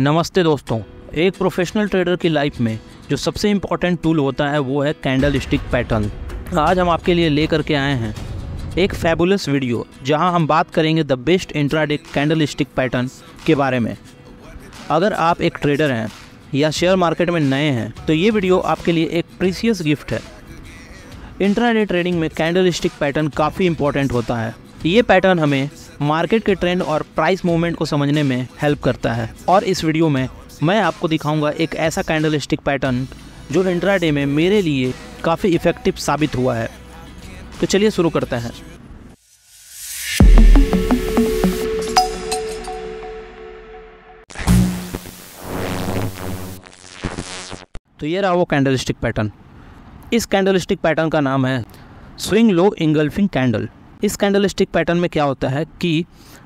नमस्ते दोस्तों एक प्रोफेशनल ट्रेडर की लाइफ में जो सबसे इम्पॉर्टेंट टूल होता है वो है कैंडल स्टिक पैटर्न आज हम आपके लिए लेकर के आए हैं एक फैबुलस वीडियो जहां हम बात करेंगे the best intraday candle stick pattern के बारे में अगर आप एक ट्रेडर हैं या शेयर मार्केट में नए हैं तो ये वीडियो आपके लिए एक प्रीसियस गिफ्ट है इंट्राडे ट्रेडिंग में कैंडल स्टिक पैटर्न काफ़ी इंपॉर्टेंट होता है ये पैटर्न हमें मार्केट के ट्रेंड और प्राइस मूवमेंट को समझने में हेल्प करता है और इस वीडियो में मैं आपको दिखाऊंगा एक ऐसा कैंडल पैटर्न जो इंट्राडे में मेरे लिए काफ़ी इफ़ेक्टिव साबित हुआ है तो चलिए शुरू करते हैं तो ये रहा वो कैंडलस्टिक पैटर्न इस कैंडलस्टिक पैटर्न का नाम है स्विंग लो इंगल्फिंग कैंडल इस कैंडल स्टिक पैटर्न में क्या होता है कि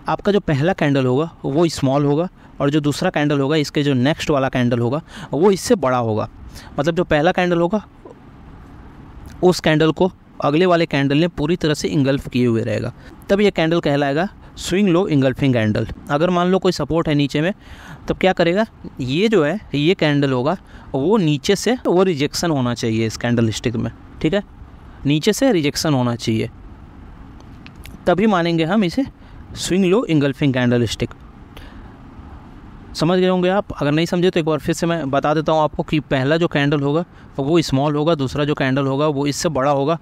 आपका जो पहला कैंडल होगा वो स्मॉल होगा और जो दूसरा कैंडल होगा इसके जो नेक्स्ट वाला कैंडल होगा वो इससे बड़ा होगा मतलब जो पहला कैंडल होगा उस कैंडल को अगले वाले कैंडल ने पूरी तरह से इंगल्फ किए हुए रहेगा तब ये कैंडल कहलाएगा स्विंग लो इंगल्फिंग कैंडल अगर मान लो कोई सपोर्ट है नीचे में तब क्या करेगा ये जो है ये कैंडल होगा वो नीचे से वो रिजेक्शन होना चाहिए इस कैंडल स्टिक में ठीक है नीचे से रिजेक्शन होना चाहिए तभी मानेंगे हम इसे swing low engulfing candle candlestick समझ गए होंगे आप अगर नहीं समझे तो एक बार फिर से मैं बता देता हूँ आपको कि पहला जो कैंडल होगा वो स्मॉल होगा दूसरा जो कैंडल होगा वो इससे बड़ा होगा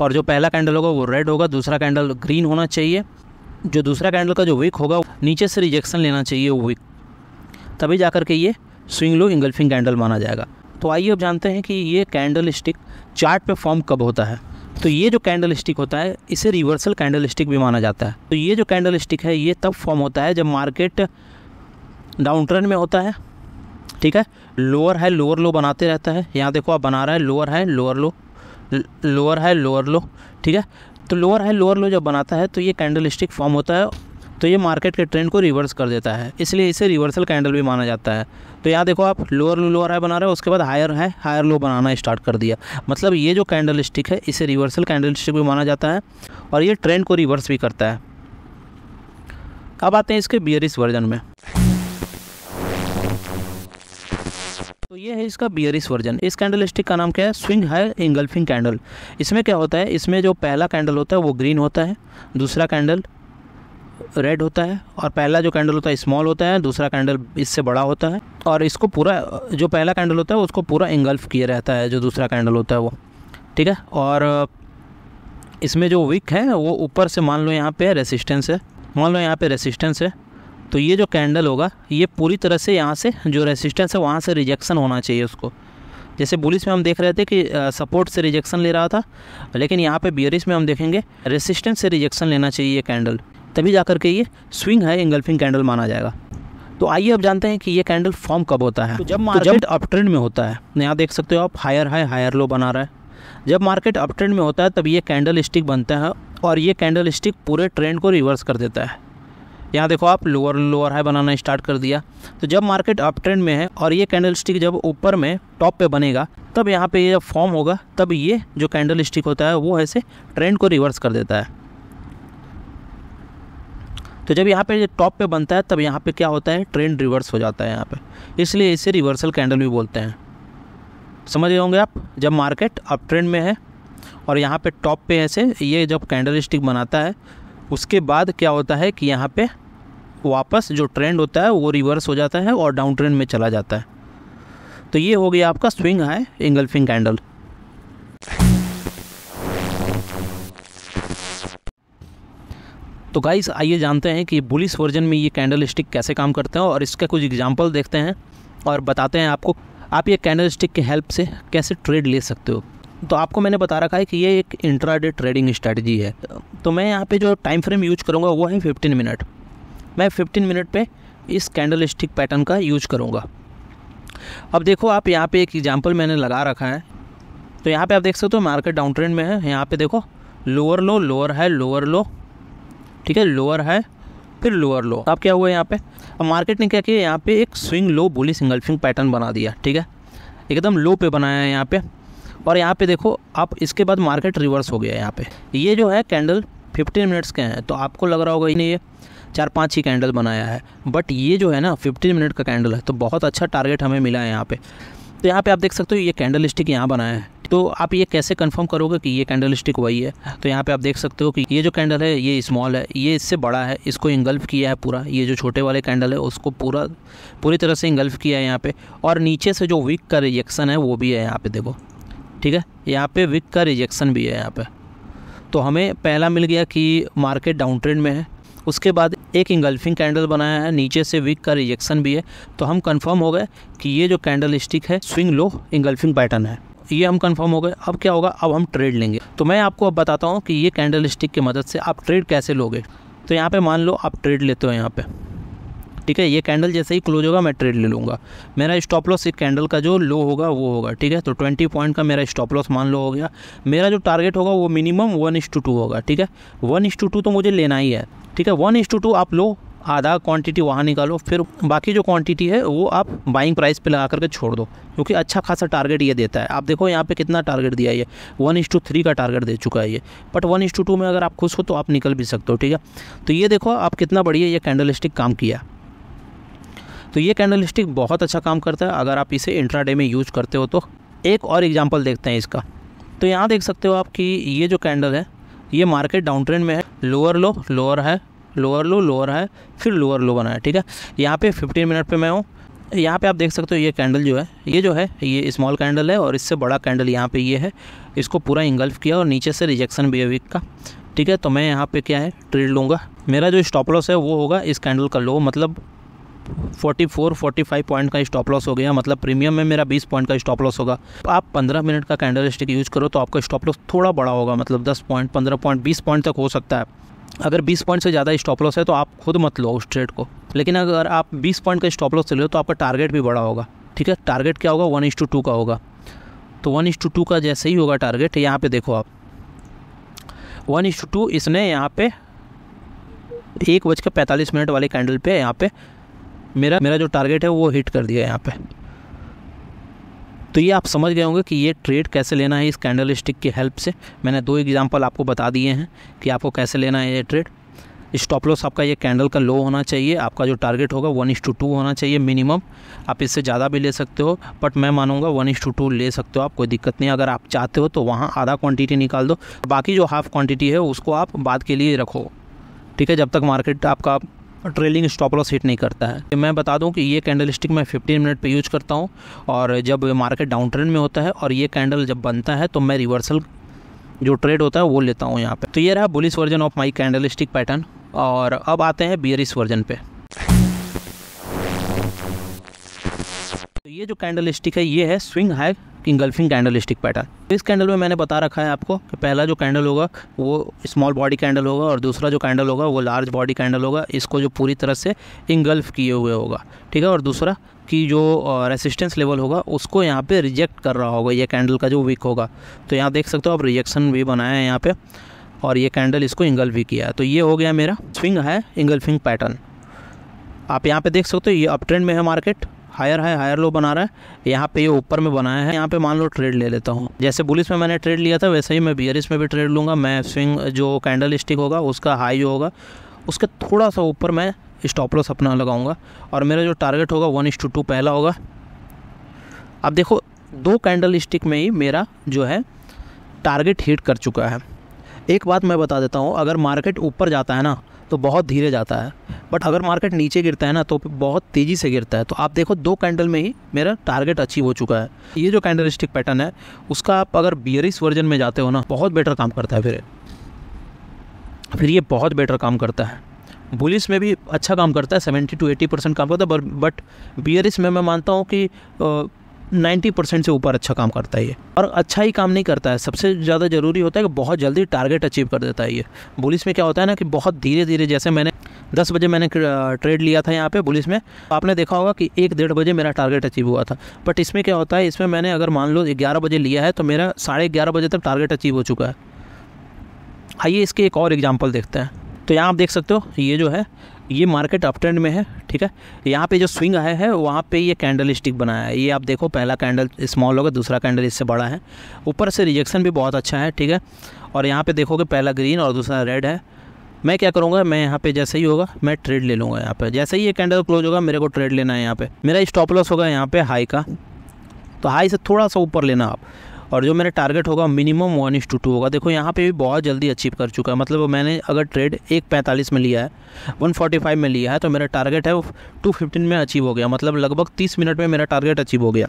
और जो पहला कैंडल होगा वो रेड होगा दूसरा कैंडल ग्रीन होना चाहिए जो दूसरा कैंडल का जो विक होगा नीचे से रिजेक्शन लेना चाहिए वो विक तभी जा के ये स्विंग लो इंगल्फिंग कैंडल माना जाएगा तो आइए अब जानते हैं कि ये कैंडल स्टिक चार्ट पे फॉर्म कब होता है तो ये जो कैंडल स्टिक होता है इसे रिवर्सल कैंडल स्टिक भी माना जाता है तो ये जो कैंडल स्टिक है ये तब फॉर्म होता है जब मार्केट डाउन ट्रेंड में होता है ठीक है लोअर है लोअर लो बनाते रहता है यहाँ देखो आप बना रहा है लोअर है लोअर लो लोअर है लोअर लो ठीक है तो लोअर है लोअर लो जब बनाता है तो ये कैंडल स्टिक फॉर्म होता है तो ये मार्केट के ट्रेंड को रिवर्स कर देता है इसलिए इसे रिवर्सल कैंडल भी माना जाता है तो यहाँ देखो आप लोअर लोअर हाई बना रहे हो उसके बाद हायर है हायर लो बनाना स्टार्ट कर दिया मतलब ये जो कैंडल स्टिक है इसे रिवर्सल कैंडल स्टिक भी माना जाता है और ये ट्रेंड को रिवर्स भी करता है अब आते हैं इसके बियरिस वर्जन में तो ये है इसका बियरिस वर्जन इस कैंडल स्टिक का नाम क्या है स्विंग हाई इंगल्फिंग कैंडल इसमें क्या होता है इसमें जो पहला कैंडल होता है वो ग्रीन होता है दूसरा कैंडल रेड होता है और पहला जो कैंडल होता है स्मॉल होता है दूसरा कैंडल इससे बड़ा होता है और इसको पूरा जो पहला कैंडल होता है उसको पूरा इंगल्फ किया रहता है जो दूसरा कैंडल होता है वो ठीक है और इसमें जो विक है वो ऊपर से मान लो यहाँ पे रेसिस्टेंस है मान लो यहाँ पे रेसिस्टेंस है तो ये जो कैंडल होगा ये पूरी तरह से यहाँ से जो रेसिस्टेंस है वहाँ से रिजेक्शन होना चाहिए उसको जैसे बुलिस में हम देख रहे थे कि सपोर्ट से रिजेक्शन ले रहा था लेकिन यहाँ पे बियरिस में हम देखेंगे रेसिस्टेंस से रिजेक्शन लेना चाहिए ये कैंडल तभी जा कर के ये स्विंग है इंगल्फिंग कैंडल माना जाएगा तो आइए अब जानते हैं कि ये कैंडल फॉर्म कब होता है तो जब मार्केट तो अप ट्रेंड में होता है तो यहाँ देख सकते हो आप हायर हाई हायर लो बना रहा है जब मार्केट अप ट्रेंड में होता है तब ये कैंडल स्टिक बनता है और ये कैंडल स्टिक पूरे ट्रेंड को रिवर्स कर देता है यहाँ देखो आप लोअर लोअर हाई बनाना स्टार्ट कर दिया तो जब मार्केट अप ट्रेंड में है और ये कैंडल स्टिक जब ऊपर में टॉप पे बनेगा तब यहाँ पे ये जब फॉर्म होगा तब ये जो कैंडल स्टिक होता है वो ऐसे ट्रेंड को रिवर्स कर देता है तो जब यहाँ पे टॉप पे बनता है तब यहाँ पे क्या होता है ट्रेंड रिवर्स हो जाता है यहाँ पे इसलिए इसे रिवर्सल कैंडल भी बोलते हैं समझ गए होंगे आप जब मार्केट अप ट्रेंड में है और यहाँ पे टॉप पे ऐसे ये जब कैंडल स्टिक बनाता है उसके बाद क्या होता है कि यहाँ पे वापस जो ट्रेंड होता है वो रिवर्स हो जाता है और डाउन ट्रेंड में चला जाता है तो ये हो गया आपका स्विंग है इंगल्फिंग कैंडल तो गाइस आइए जानते हैं कि बुलिस वर्जन में ये कैंडल स्टिक कैसे काम करते हैं और इसका कुछ एग्जाम्पल देखते हैं और बताते हैं आपको आप ये कैंडल स्टिक की हेल्प से कैसे ट्रेड ले सकते हो तो आपको मैंने बता रखा है कि ये एक इंट्राडे ट्रेडिंग स्ट्रेटजी है तो मैं यहाँ पे जो टाइम फ्रेम यूज करूँगा वो है फिफ्टीन मिनट मैं फिफ्टीन मिनट पे इस कैंडल स्टिक पैटर्न का यूज करूँगा अब देखो आप यहाँ पे एक एग्जाम्पल मैंने लगा रखा है तो यहाँ पे आप देख सकते हो मार्केट डाउन ट्रेंड में है यहाँ पे देखो लोअर लो लोअर है लोअर लो ठीक है लोअर हाई फिर लोअर लो अब क्या हुआ यहाँ पे अब मार्केट ने क्या किया यहाँ पे एक स्विंग लो बोली सिंगल स्विंग पैटर्न बना दिया ठीक है एकदम लो पे बनाया है यहाँ पे और यहाँ पे देखो आप इसके बाद मार्केट रिवर्स हो गया यहाँ पे ये जो है कैंडल 15 मिनट्स के हैं तो आपको लग रहा होगा इन्हें ये चार पाँच ही कैंडल बनाया है बट ये जो है ना 15 मिनट का कैंडल है तो बहुत अच्छा टारगेट हमें मिला है यहाँ पे तो यहाँ पे आप देख सकते हो ये कैंडल स्टिक यहाँ बनाया है तो आप ये कैसे कंफर्म करोगे कि ये कैंडल स्टिक वही है तो यहाँ पे आप देख सकते हो कि ये जो कैंडल है ये स्मॉल है ये इससे बड़ा है इसको इंगल्फ किया है पूरा ये जो छोटे वाले कैंडल है उसको पूरा पूरी तरह से इंगल्फ किया है यहाँ पे और नीचे से जो विक का रिजेक्शन है वो भी है यहाँ पे देखो ठीक है यहाँ पे विक का रिजेक्शन भी है यहाँ पे तो हमें पहला मिल गया कि मार्केट डाउन ट्रेंड में है उसके बाद एक इंगल्फिंग कैंडल बनाया है नीचे से विक का रिजेक्शन भी है तो हम कंफर्म हो गए कि ये जो कैंडल स्टिक है स्विंग लो इंगल्फिंग पैटर्न है ये हम कंफर्म हो गए अब क्या होगा अब हम ट्रेड लेंगे तो मैं आपको अब बताता हूँ कि ये कैंडल स्टिक की मदद से आप ट्रेड कैसे लोगे तो यहाँ पे मान लो आप ट्रेड लेते हो यहाँ पे ठीक है ये कैंडल जैसे ही क्लोज होगा मैं ट्रेड ले लूँगा मेरा स्टॉप लॉस एक कैंडल का जो लो होगा वो होगा ठीक है तो ट्वेंटी पॉइंट का मेरा स्टॉप लॉस मान लो हो गया मेरा जो टारगेट होगा वो minimum one is to two होगा ठीक है वन इंस टू टू तो मुझे लेना ही है ठीक है वन इस टू टू आप लो आधा क्वांटिटी वहाँ निकालो फिर बाकी जो क्वांटिटी है वो आप बाइंग प्राइस पे लगा करके छोड़ दो क्योंकि अच्छा खासा टारगेट ये देता है आप देखो यहाँ पे कितना टारगेट दिया है ये वन इस टू थ्री का टारगेट दे चुका है ये but one is to two में अगर आप खुश हो तो आप निकल भी सकते हो ठीक है तो ये देखो आप कितना बढ़िया ये कैंडल स्टिक काम किया तो ये कैंडल स्टिक बहुत अच्छा काम करता है अगर आप इसे डे में यूज करते हो तो एक और एग्जाम्पल देखते हैं इसका तो यहाँ देख सकते हो आप कि ये जो कैंडल है ये मार्केट डाउन ट्रेंड में है लोअर लो लोअर है लोअर लो लोअर है फिर लोअर लो बनाया ठीक है यहाँ पे 15 मिनट पे मैं हूँ यहाँ पे आप देख सकते हो ये कैंडल जो है ये जो है ये स्मॉल कैंडल है और इससे बड़ा कैंडल यहाँ पे ये है इसको पूरा इंगल्फ किया और नीचे से रिजेक्शन बिहेविक का ठीक है तो मैं यहाँ पे क्या है ट्रेड लूँगा मेरा जो स्टॉप लॉस है वो होगा इस कैंडल का लो मतलब 44 45 पॉइंट का स्टॉप लॉस हो गया मतलब प्रीमियम में मेरा 20 पॉइंट का स्टॉप लॉस होगा आप 15 मिनट का कैंडल स्टिक यूज़ करो तो आपका स्टॉप लॉस थोड़ा बड़ा होगा मतलब 10 पॉइंट 15 पॉइंट 20 पॉइंट तक हो सकता है अगर 20 पॉइंट से ज़्यादा स्टॉप लॉस है तो आप खुद मत लो उस ट्रेड को लेकिन अगर आप 20 पॉइंट का स्टॉप लॉस ले लो तो आपका टारगेट भी बड़ा होगा ठीक है टारगेट क्या होगा वन इज टू टू का होगा तो वन इस टू टू का जैसे ही होगा टारगेट यहाँ पे देखो आप वन इस टू टू इसने यहाँ पे एक बज के पैंतालीस मिनट वाले कैंडल पे यहाँ पे मेरा मेरा जो टारगेट है वो हिट कर दिया यहाँ पे तो ये आप समझ गए होंगे कि ये ट्रेड कैसे लेना है इस कैंडल स्टिक की हेल्प से मैंने दो एग्जाम्पल आपको बता दिए हैं कि आपको कैसे लेना है ये ट्रेड स्टॉप लॉस आपका ये कैंडल का लो होना चाहिए आपका जो टारगेट होगा वन इस टू टू होना चाहिए मिनिमम आप इससे ज़्यादा भी ले सकते हो बट मैं मानूंगा वन इस टू टू ले सकते हो आप कोई दिक्कत नहीं अगर आप चाहते हो तो वहाँ आधा क्वांटिटी निकाल दो बाकी जो हाफ क्वांटिटी है उसको आप बाद के लिए रखो ठीक है जब तक मार्केट आपका ट्रेलिंग स्टॉप लॉस हिट नहीं करता है मैं बता दूं कि ये कैंडल स्टिक मैं फ़िफ्टीन मिनट पे यूज करता हूँ और जब मार्केट डाउन ट्रेंड में होता है और ये कैंडल जब बनता है तो मैं रिवर्सल जो ट्रेड होता है वो लेता हूँ यहाँ पर तो ये रहा bullish version of my candle stick pattern और अब आते हैं बियरिस वर्जन पर ये जो कैंडल स्टिक है ये है swing high engulfing candle stick pattern इस कैंडल में मैंने बता रखा है आपको कि पहला जो कैंडल होगा वो स्मॉल बॉडी कैंडल होगा और दूसरा जो कैंडल होगा वो लार्ज बॉडी कैंडल होगा इसको जो पूरी तरह से इंगल्फ किए हुए होगा ठीक है और दूसरा कि जो रेसिस्टेंस लेवल होगा उसको यहाँ पे रिजेक्ट कर रहा होगा ये कैंडल का जो वीक होगा तो यहाँ देख सकते हो आप रिजेक्शन भी बनाया है यहाँ पे और ये कैंडल इसको इंगल्फ भी किया तो ये हो गया मेरा स्विंग है इंगल्फिंग पैटर्न आप यहाँ पे देख सकते हो ये अप ट्रेंड में है market higher high higher low बना रहा है यहाँ पे ये ऊपर में बनाया है यहाँ पे मान लो ट्रेड ले लेता हूँ जैसे बुलिस में मैंने ट्रेड लिया था वैसे ही मैं बियरिस में भी ट्रेड लूँगा मैं स्विंग जो कैंडल स्टिक होगा उसका हाई जो होगा उसके थोड़ा सा ऊपर मैं स्टॉप लॉस अपना लगाऊंगा और मेरा जो टारगेट होगा वन इस टू टू पहला होगा अब देखो दो कैंडल स्टिक में ही मेरा जो है टारगेट हिट कर चुका है एक बात मैं बता देता हूँ अगर मार्केट ऊपर जाता है ना तो बहुत धीरे जाता है बट अगर मार्केट नीचे गिरता है ना तो बहुत तेज़ी से गिरता है तो आप देखो दो कैंडल में ही मेरा टारगेट अचीव हो चुका है ये जो कैंडल स्टिक पैटर्न है उसका आप अगर बियरिस वर्जन में जाते हो ना बहुत बेटर काम करता है फिर फिर ये बहुत बेटर काम करता है बुलिस में भी अच्छा काम करता है सेवेंटी टू एटी परसेंट काम करता है बट बियरिस में मैं मानता हूँ कि नाइन्टी परसेंट से ऊपर अच्छा काम करता है ये और अच्छा ही काम नहीं करता है सबसे ज़्यादा ज़रूरी होता है कि बहुत जल्दी टारगेट अचीव कर देता है ये पुलिस में क्या होता है ना कि बहुत धीरे धीरे जैसे मैंने दस बजे मैंने ट्रेड लिया था यहाँ पे पुलिस में आपने देखा होगा कि एक डेढ़ बजे मेरा टारगेट अचीव हुआ था बट इसमें क्या होता है इसमें मैंने अगर मान लो ग्यारह बजे लिया है तो मेरा साढ़े ग्यारह बजे तक टारगेट अचीव हो चुका है आइए इसके एक और एग्जाम्पल देखते हैं तो यहाँ आप देख सकते हो ये जो है ये मार्केट अप ट्रेंड में है ठीक है यहाँ पे जो स्विंग आया है वहाँ पे ये कैंडल स्टिक बनाया है ये आप देखो पहला कैंडल स्मॉल होगा दूसरा कैंडल इससे बड़ा है ऊपर से रिजेक्शन भी बहुत अच्छा है ठीक है और यहाँ पे देखोगे पहला ग्रीन और दूसरा रेड है मैं क्या करूँगा मैं यहाँ पे जैसे ही होगा मैं ट्रेड ले लूँगा यहाँ पर जैसे ही ये कैंडल क्लोज होगा मेरे को ट्रेड लेना है यहाँ पर मेरा स्टॉप लॉस होगा यहाँ पर हाई का तो हाई से थोड़ा सा ऊपर लेना आप और जो मेरा टारगेट होगा minimum one is to two होगा देखो यहाँ पे भी बहुत जल्दी अचीव कर चुका है मतलब मैंने अगर ट्रेड एक पैंतालीस में लिया है वन फोर्टी फाइव में लिया है तो मेरा टारगेट है वो टू फिफ्टीन में अचीव हो गया मतलब लगभग तीस मिनट में मेरा टारगेट अचीव हो गया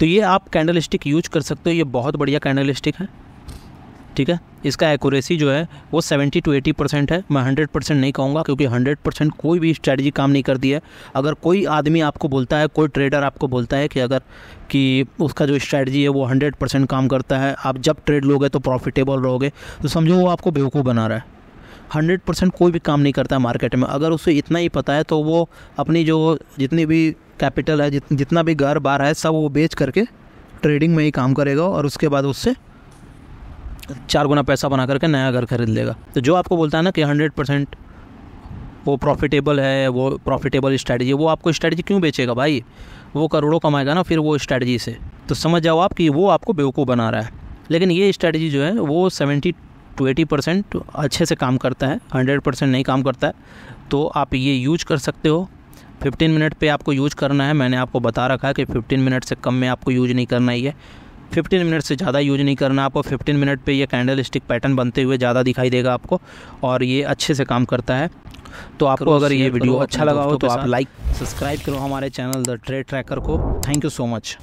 तो ये आप कैंडल स्टिक यूज कर सकते हो ये बहुत बढ़िया कैंडल स्टिक है ठीक है इसका एक्यूरेसी जो है वो 70 टू 80 परसेंट है मैं 100 परसेंट नहीं कहूँगा क्योंकि 100 परसेंट कोई भी स्ट्रैटेजी काम नहीं करती है अगर कोई आदमी आपको बोलता है कोई ट्रेडर आपको बोलता है कि अगर कि उसका जो स्ट्रैटेजी है वो 100 परसेंट काम करता है आप जब ट्रेड लोगे तो प्रॉफिटेबल रहोगे तो समझो वो आपको बेवकूफ़ बना रहा है हंड्रेड परसेंट कोई भी काम नहीं करता है मार्केट में अगर उसे इतना ही पता है तो वो अपनी जो जितनी भी कैपिटल है जितना भी घर बार है सब वो बेच करके ट्रेडिंग में ही काम करेगा और उसके बाद उससे चार गुना पैसा बना करके नया घर खरीद लेगा तो जो आपको बोलता है ना कि हंड्रेड परसेंट वो प्रॉफिटेबल है वो प्रॉफिटेबल स्ट्रैटेजी वो आपको स्ट्रैटेजी क्यों बेचेगा भाई वो करोड़ों कमाएगा ना फिर वो स्ट्रैटेजी से तो समझ जाओ आप कि वो आपको बेवकूफ़ बना रहा है लेकिन ये स्ट्रैटेजी जो है वो सेवेंटी टू एटी परसेंट अच्छे से काम करता है हंड्रेड परसेंट नहीं काम करता है तो आप ये यूज कर सकते हो फिफ्टीन मिनट पे आपको यूज करना है मैंने आपको बता रखा है कि फिफ्टीन मिनट से कम में आपको यूज नहीं करना ही है 15 मिनट से ज़्यादा यूज नहीं करना आपको 15 मिनट पे ये कैंडल स्टिक पैटर्न बनते हुए ज़्यादा दिखाई देगा आपको और ये अच्छे से काम करता है तो आपको अगर ये वीडियो अच्छा लगा हो तो आप लाइक सब्सक्राइब करो हमारे चैनल द ट्रेड ट्रैकर को थैंक यू सो मच